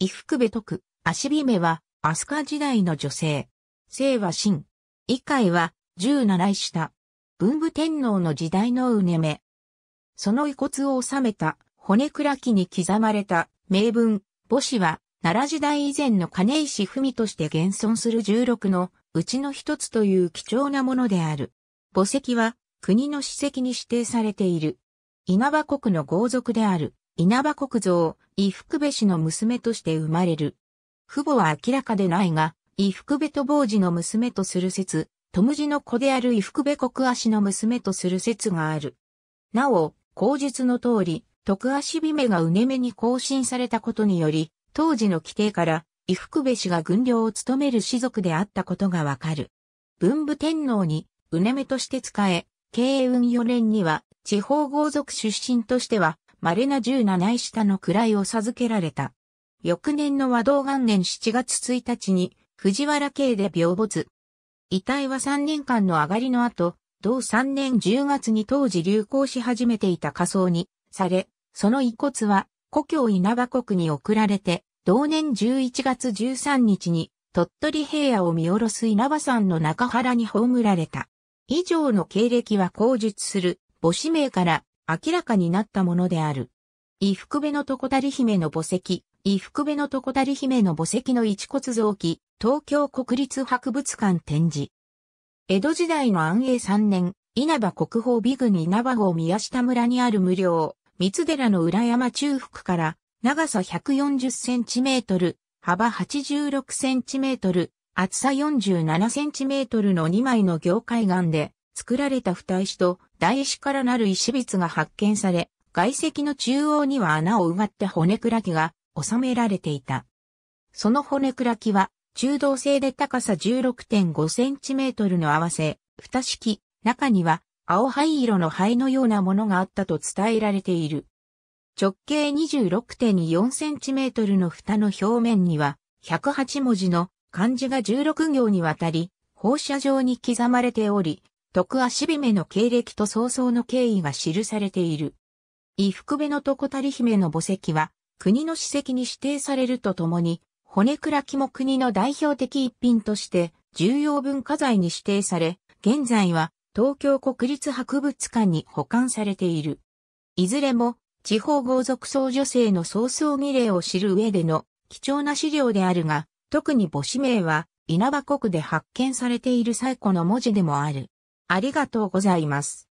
伊福部徳、足姫は、飛鳥時代の女性。姓は真。以回は、十七い下。文武天皇の時代のうねめ。その遺骨を収めた、骨倉木に刻まれた、名文、母子は、奈良時代以前の金石文として現存する十六のうちの一つという貴重なものである。墓石は国の史跡に指定されている。稲葉国の豪族である。稲葉国造、伊福部氏の娘として生まれる。父母は明らかでないが、伊福部と坊氏の娘とする説、友寺の子である伊福部国足の娘とする説がある。なお、口述の通り、徳足姫がうねめに更新されたことにより、当時の規定から、伊福部氏が軍領を務める士族であったことがわかる。文武天皇に、うねめとして仕え、慶運四年には、地方豪族出身としては、稀な十七位下の位を授けられた。翌年の和道元年7月1日に藤原家で病没。遺体は3年間の上がりの後、同3年10月に当時流行し始めていた仮装にされ、その遺骨は故郷稲葉国に送られて、同年11月13日に鳥取平野を見下ろす稲葉山の中原に葬られた。以上の経歴は口述する母子名から明らかになったものである。伊福部の床谷姫の墓石、伊福部の床谷姫の墓石の一骨臓器、東京国立博物館展示。江戸時代の安永3年、稲葉国宝美軍稲葉号宮下村にある無料、三寺の裏山中腹から、長さ140センチメートル、幅86センチメートル、厚さ47センチメートルの2枚の業界岩で作られた二石と大石からなる石筆が発見され、外石の中央には穴を埋まった骨砕きが収められていた。その骨砕きは、中道製で高さ16.5センチメートルの合わせ、蓋式、中には青灰色の灰のようなものがあったと伝えられている。直径26.4センチメートルの蓋の表面には、108文字の漢字が16行にわたり、放射状に刻まれており、徳足姫の経歴と早々の経緯が記されている。伊福部の床り。姫の墓石は、国の史跡に指定されるとともに、骨倉木も国の代表的一品として、重要文化財に指定され、現在は東京国立博物館に保管されている。いずれも、地方豪族僧女性の葬々儀礼を知る上での貴重な資料であるが、特に母子名は、稲葉国で発見されている最古の文字でもある。ありがとうございます。